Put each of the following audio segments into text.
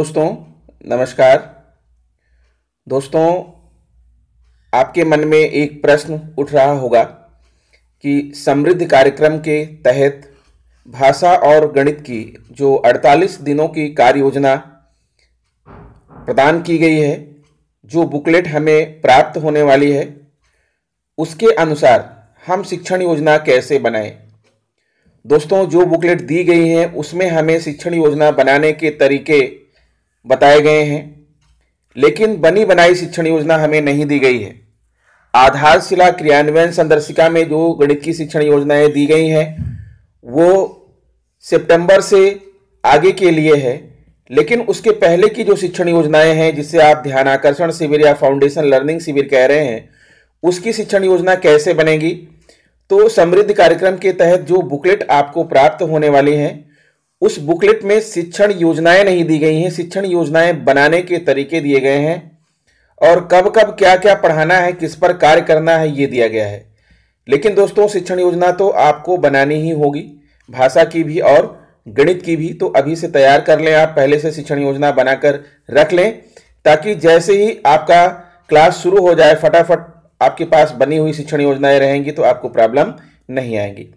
दोस्तों नमस्कार दोस्तों आपके मन में एक प्रश्न उठ रहा होगा कि समृद्ध कार्यक्रम के तहत भाषा और गणित की जो 48 दिनों की कार्य योजना प्रदान की गई है जो बुकलेट हमें प्राप्त होने वाली है उसके अनुसार हम शिक्षण योजना कैसे बनाएं दोस्तों जो बुकलेट दी गई है उसमें हमें शिक्षण योजना बनाने के तरीके बताए गए हैं लेकिन बनी बनाई शिक्षण योजना हमें नहीं दी गई है आधारशिला क्रियान्वयन संदर्शिका में जो गणित की शिक्षण योजनाएं दी गई हैं वो सितंबर से आगे के लिए है लेकिन उसके पहले की जो शिक्षण योजनाएं हैं जिसे आप ध्यान आकर्षण शिविर या फाउंडेशन लर्निंग शिविर कह रहे हैं उसकी शिक्षण योजना कैसे बनेगी तो समृद्ध कार्यक्रम के तहत जो बुकलेट आपको प्राप्त होने वाली हैं उस बुकलेट में शिक्षण योजनाएं नहीं दी गई हैं शिक्षण योजनाएं बनाने के तरीके दिए गए हैं और कब कब क्या क्या पढ़ाना है किस पर कार्य करना है ये दिया गया है लेकिन दोस्तों शिक्षण योजना तो आपको बनानी ही होगी भाषा की भी और गणित की भी तो अभी से तैयार कर लें आप पहले से शिक्षण योजना बनाकर रख लें ताकि जैसे ही आपका क्लास शुरू हो जाए फटाफट आपके पास बनी हुई शिक्षण योजनाएं रहेंगी तो आपको प्रॉब्लम नहीं आएंगी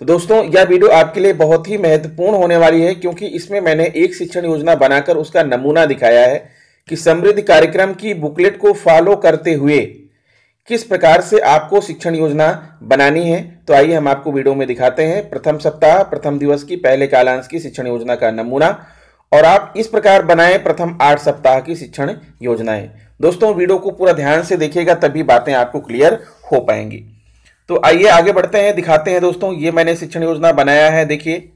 तो दोस्तों यह वीडियो आपके लिए बहुत ही महत्वपूर्ण होने वाली है क्योंकि इसमें मैंने एक शिक्षण योजना बनाकर उसका नमूना दिखाया है कि समृद्ध कार्यक्रम की बुकलेट को फॉलो करते हुए किस प्रकार से आपको शिक्षण योजना बनानी है तो आइए हम आपको वीडियो में दिखाते हैं प्रथम सप्ताह प्रथम दिवस की पहले कालांश की शिक्षण योजना का नमूना और आप इस प्रकार बनाएं प्रथम आठ सप्ताह की शिक्षण योजनाएं दोस्तों वीडियो को पूरा ध्यान से देखिएगा तभी बातें आपको क्लियर हो पाएंगी तो आइए आगे बढ़ते हैं दिखाते हैं दोस्तों ये मैंने शिक्षण योजना बनाया है देखिए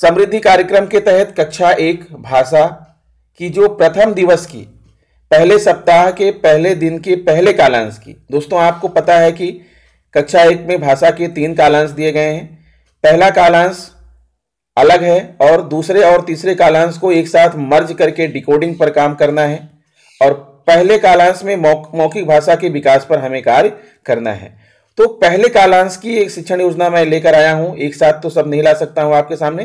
समृद्धि कार्यक्रम के तहत कक्षा एक भाषा की जो प्रथम दिवस की पहले सप्ताह के पहले दिन के पहले कालांश की दोस्तों आपको पता है कि कक्षा एक में भाषा के तीन कालांश दिए गए हैं पहला कालांश अलग है और दूसरे और तीसरे कालांश को एक साथ मर्ज करके डिकोडिंग पर काम करना है और पहले कालांश में मौखिक भाषा के विकास पर हमें कार्य करना है तो पहले कालांश की एक शिक्षण योजना मैं लेकर आया हूं एक साथ तो सब नहीं ला सकता हूं आपके सामने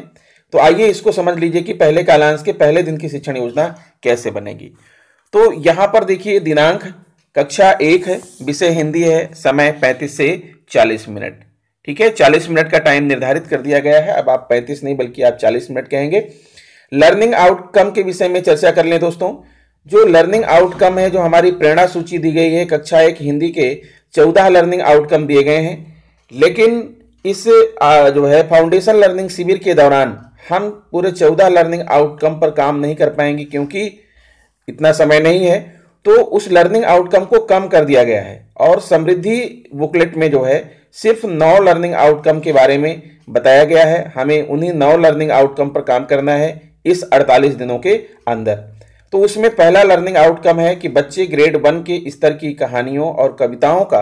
तो आइए इसको समझ लीजिए कि पहले कालांश के पहले दिन की शिक्षण योजना कैसे बनेगी तो यहां पर देखिए दिनांक कक्षा एक है विषय हिंदी है समय पैंतीस से चालीस मिनट ठीक है चालीस मिनट का टाइम निर्धारित कर दिया गया है अब आप पैंतीस नहीं बल्कि आप चालीस मिनट कहेंगे लर्निंग आउटकम के विषय में चर्चा कर लें दोस्तों जो लर्निंग आउटकम है जो हमारी प्रेरणा सूची दी गई है कक्षा एक हिंदी के चौदह लर्निंग आउटकम दिए गए हैं लेकिन इस जो है फाउंडेशन लर्निंग शिविर के दौरान हम पूरे चौदह लर्निंग आउटकम पर काम नहीं कर पाएंगे क्योंकि इतना समय नहीं है तो उस लर्निंग आउटकम को कम कर दिया गया है और समृद्धि बुकलेट में जो है सिर्फ नौ लर्निंग आउटकम के बारे में बताया गया है हमें उन्हीं नौ लर्निंग आउटकम पर काम करना है इस 48 दिनों के अंदर तो उसमें पहला लर्निंग आउटकम है कि बच्चे ग्रेड वन के स्तर की कहानियों और कविताओं का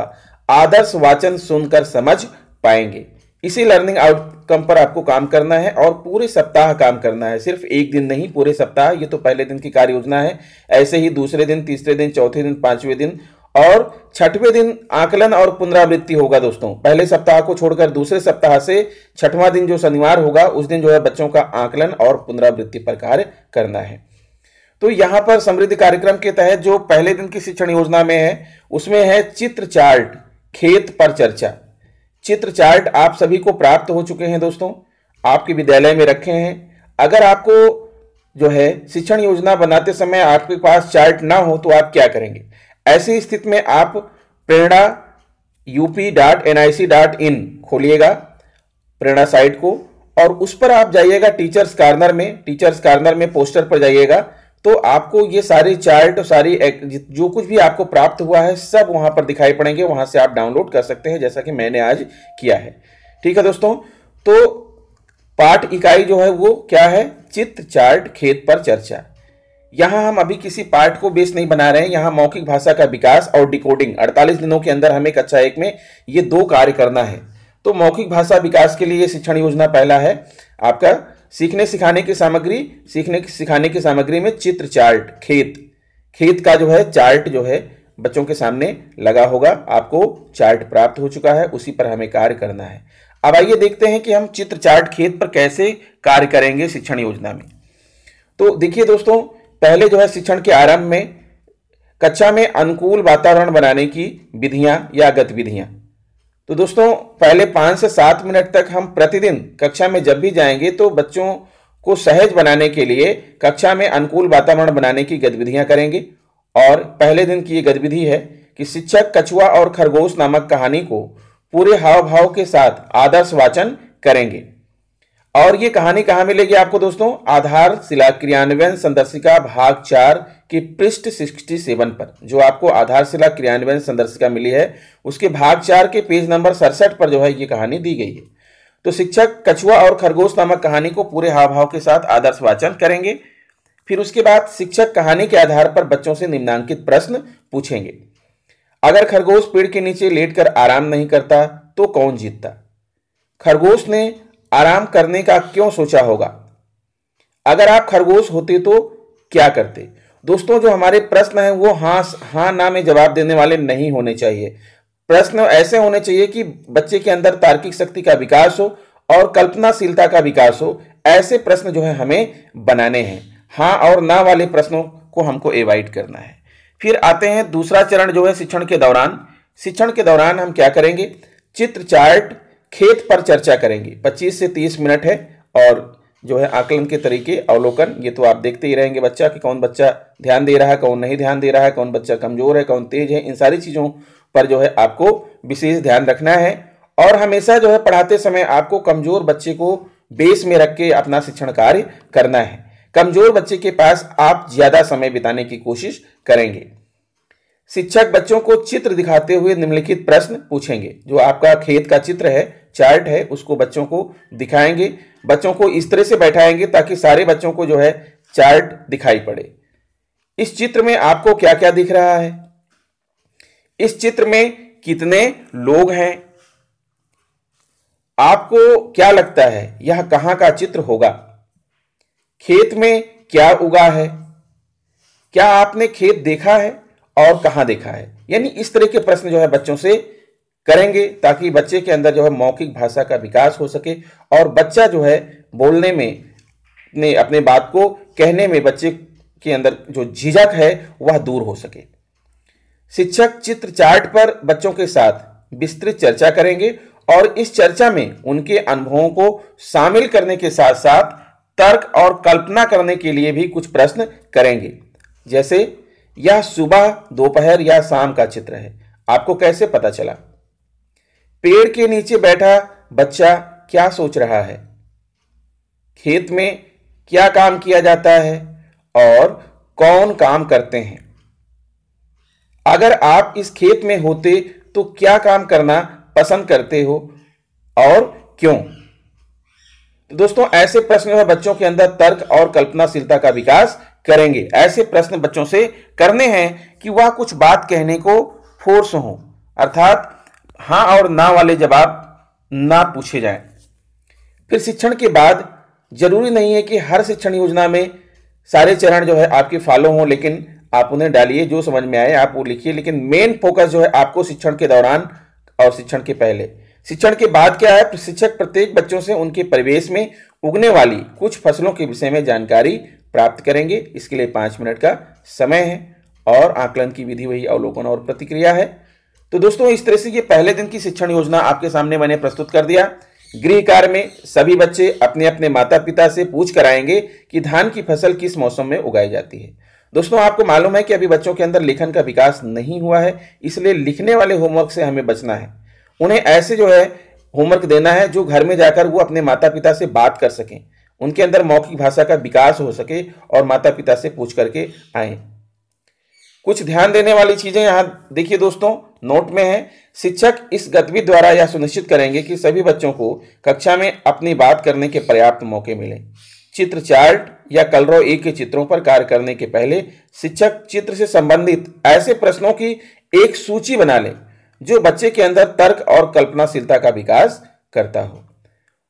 आदर्श वाचन सुनकर समझ पाएंगे इसी लर्निंग आउटकम पर आपको काम करना है और पूरे सप्ताह काम करना है सिर्फ एक दिन नहीं पूरे सप्ताह ये तो पहले दिन की कार्य योजना है ऐसे ही दूसरे दिन तीसरे दिन चौथे दिन पांचवें दिन और छठवें दिन आकलन और पुनरावृत्ति होगा दोस्तों पहले सप्ताह को छोड़कर दूसरे सप्ताह से छठवां दिन जो शनिवार होगा उस दिन जो है बच्चों का आकलन और पुनरावृत्ति पर कार्य करना है तो यहां पर समृद्धि कार्यक्रम के तहत जो पहले दिन की शिक्षण योजना में है उसमें है चित्र चार्ट खेत पर चर्चा चित्र चार्ट आप सभी को प्राप्त हो चुके हैं दोस्तों आपके विद्यालय में रखे हैं अगर आपको जो है शिक्षण योजना बनाते समय आपके पास चार्ट ना हो तो आप क्या करेंगे ऐसी स्थिति में आप Prerna UP dot N I C dot in खोलिएगा प्रेरणा साइट को और उस पर आप जाइएगा टीचर्स कार्नर में टीचर्स कार्नर में पोस्टर पर जाइएगा तो आपको ये सारे चार्ट सारी जो कुछ भी आपको प्राप्त हुआ है सब वहां पर दिखाई पड़ेंगे वहां से आप डाउनलोड कर सकते हैं जैसा कि मैंने आज किया है ठीक है दोस्तों तो पाठ इकाई जो है वो क्या है चित्र चार्ट खेत पर चर्चा यहां हम अभी किसी पार्ट को बेस नहीं बना रहे हैं यहां मौखिक भाषा का विकास और डिकोडिंग 48 दिनों के अंदर हमें कक्षा एक में ये दो कार्य करना है तो मौखिक भाषा विकास के लिए शिक्षण योजना पहला है आपका सीखने सिखाने की सामग्री सीखने की सिखाने की सामग्री में चित्र चार्ट खेत खेत का जो है चार्ट जो है बच्चों के सामने लगा होगा आपको चार्ट प्राप्त हो चुका है उसी पर हमें कार्य करना है अब आइए देखते हैं कि हम चित्र चार्ट खेत पर कैसे कार्य करेंगे शिक्षण योजना में तो देखिए दोस्तों पहले जो है शिक्षण के आरंभ में कक्षा में अनुकूल वातावरण बनाने की विधियां या गतिविधियां तो दोस्तों पहले पाँच से सात मिनट तक हम प्रतिदिन कक्षा में जब भी जाएंगे तो बच्चों को सहज बनाने के लिए कक्षा में अनुकूल वातावरण बनाने की गतिविधियां करेंगे और पहले दिन की ये गतिविधि है कि शिक्षक कछुआ और खरगोश नामक कहानी को पूरे हाव भाव के साथ आदर्श वाचन करेंगे और ये कहानी कहाँ मिलेगी आपको दोस्तों आधार शिला क्रियान्वयन संदर्शिका भाग चार की पृष्ठ सिक्सटी सेवन पर जो आपको आधार शिला क्रियान्वयन संदर्शिका मिली है उसके भाग चार के पेज नंबर सड़सठ पर जो है ये कहानी दी गई है तो शिक्षक कछुआ और खरगोश नामक कहानी को पूरे हाव भाव के साथ आदर्श वाचन करेंगे फिर उसके बाद शिक्षक कहानी के आधार पर बच्चों से निम्नांकित प्रश्न पूछेंगे अगर खरगोश पेड़ के नीचे लेटकर आराम नहीं करता तो कौन जीतता खरगोश ने आराम करने का क्यों सोचा होगा अगर आप खरगोश होते तो क्या करते दोस्तों जो हमारे प्रश्न हैं वो हाँ हाँ ना में जवाब देने वाले नहीं होने चाहिए प्रश्न ऐसे होने चाहिए कि बच्चे के अंदर तार्किक शक्ति का विकास हो और कल्पनाशीलता का विकास हो ऐसे प्रश्न जो है हमें बनाने हैं हाँ और ना वाले प्रश्नों को हमको एवाइड करना है फिर आते हैं दूसरा चरण जो है शिक्षण के दौरान शिक्षण के दौरान हम क्या करेंगे चित्र चार्ट खेत पर चर्चा करेंगे 25 से 30 मिनट है और जो है आकलन के तरीके अवलोकन ये तो आप देखते ही रहेंगे बच्चा कि कौन बच्चा ध्यान दे रहा है कौन नहीं ध्यान दे रहा है कौन बच्चा कमज़ोर है कौन तेज है इन सारी चीज़ों पर जो है आपको विशेष ध्यान रखना है और हमेशा जो है पढ़ाते समय आपको कमज़ोर बच्चे को बेस में रख के अपना शिक्षण कार्य करना है कमज़ोर बच्चे के पास आप ज़्यादा समय बिताने की कोशिश करेंगे शिक्षक बच्चों को चित्र दिखाते हुए निम्नलिखित प्रश्न पूछेंगे जो आपका खेत का चित्र है चार्ट है उसको बच्चों को दिखाएंगे बच्चों को इस तरह से बैठाएंगे ताकि सारे बच्चों को जो है चार्ट दिखाई पड़े इस चित्र में आपको क्या क्या दिख रहा है इस चित्र में कितने लोग हैं आपको क्या लगता है यह कहां का चित्र होगा खेत में क्या उगा है क्या आपने खेत देखा है और कहाँ देखा है यानी इस तरह के प्रश्न जो है बच्चों से करेंगे ताकि बच्चे के अंदर जो है मौखिक भाषा का विकास हो सके और बच्चा जो है बोलने में अपने अपने बात को कहने में बच्चे के अंदर जो झिझक है वह दूर हो सके शिक्षक चित्र चार्ट पर बच्चों के साथ विस्तृत चर्चा करेंगे और इस चर्चा में उनके अनुभवों को शामिल करने के साथ साथ तर्क और कल्पना करने के लिए भी कुछ प्रश्न करेंगे जैसे यह सुबह दोपहर या शाम का चित्र है आपको कैसे पता चला पेड़ के नीचे बैठा बच्चा क्या सोच रहा है खेत में क्या काम किया जाता है और कौन काम करते हैं अगर आप इस खेत में होते तो क्या काम करना पसंद करते हो और क्यों दोस्तों ऐसे प्रश्न में बच्चों के अंदर तर्क और कल्पनाशीलता का विकास करेंगे ऐसे प्रश्न बच्चों से करने हैं कि वह कुछ बात कहने को फोर्स हो अर्थात हां और ना वाले जवाब ना पूछे जाएं फिर शिक्षण के बाद जरूरी नहीं है कि हर शिक्षण योजना में सारे चरण जो है आपके फॉलो हों लेकिन आप उन्हें डालिए जो समझ में आए आप वो लिखिए लेकिन मेन फोकस जो है आपको शिक्षण के दौरान और शिक्षण के पहले शिक्षण के बाद क्या है प्रशिक्षक प्रत्येक बच्चों से उनके परिवेश में उगने वाली कुछ फसलों के विषय में जानकारी प्राप्त करेंगे इसके लिए पाँच मिनट का समय है और आकलन की विधि वही अवलोकन और प्रतिक्रिया है तो दोस्तों इस तरह से ये पहले दिन की शिक्षण योजना आपके सामने मैंने प्रस्तुत कर दिया गृह कार्य में सभी बच्चे अपने अपने माता पिता से पूछ कर आएंगे कि धान की फसल किस मौसम में उगाई जाती है दोस्तों आपको मालूम है कि अभी बच्चों के अंदर लेखन का विकास नहीं हुआ है इसलिए लिखने वाले होमवर्क से हमें बचना है उन्हें ऐसे जो है होमवर्क देना है जो घर में जाकर वो अपने माता पिता से बात कर सकें उनके अंदर मौखिक भाषा का विकास हो सके और माता पिता से पूछ करके आए कुछ ध्यान देने वाली चीज़ें यहाँ देखिए दोस्तों नोट में है शिक्षक इस गतिविधि द्वारा यह सुनिश्चित करेंगे कि सभी बच्चों को कक्षा में अपनी बात करने के पर्याप्त मौके मिले चित्र चार्ट या कलरो एक के चित्रों पर कार्य करने के पहले शिक्षक चित्र से संबंधित ऐसे प्रश्नों की एक सूची बना लें जो बच्चे के अंदर तर्क और कल्पनाशीलता का विकास करता हो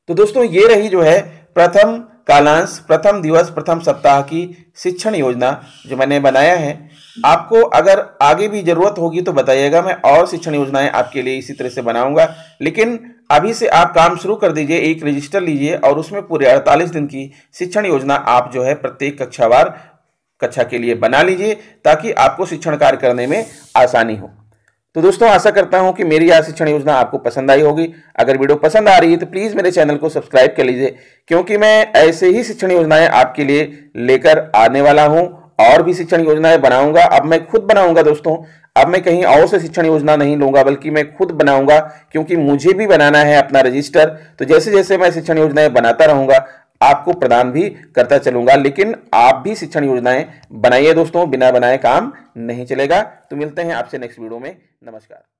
तो दोस्तों ये रही जो है प्रथम कालांश प्रथम दिवस प्रथम सप्ताह की शिक्षण योजना जो मैंने बनाया है आपको अगर आगे भी ज़रूरत होगी तो बताइएगा मैं और शिक्षण योजनाएं आपके लिए इसी तरह से बनाऊंगा लेकिन अभी से आप काम शुरू कर दीजिए एक रजिस्टर लीजिए और उसमें पूरे अड़तालीस दिन की शिक्षण योजना आप जो है प्रत्येक कक्षावार कक्षा के लिए बना लीजिए ताकि आपको शिक्षण कार्य करने में आसानी हो तो दोस्तों आशा करता हूं कि मेरी यह शिक्षण योजना आपको पसंद आई होगी अगर वीडियो पसंद आ रही है तो प्लीज़ मेरे चैनल को सब्सक्राइब कर लीजिए क्योंकि मैं ऐसे ही शिक्षण योजनाएं आपके लिए लेकर आने वाला हूं और भी शिक्षण योजनाएं बनाऊंगा अब मैं खुद बनाऊंगा दोस्तों अब मैं कहीं और से शिक्षण योजना नहीं लूंगा बल्कि मैं खुद बनाऊंगा क्योंकि मुझे भी बनाना है अपना रजिस्टर तो जैसे जैसे मैं शिक्षण योजनाएं बनाता रहूंगा आपको प्रदान भी करता चलूंगा लेकिन आप भी शिक्षण योजनाएं बनाइए दोस्तों बिना बनाए काम नहीं चलेगा तो मिलते हैं आपसे नेक्स्ट वीडियो में नमस्कार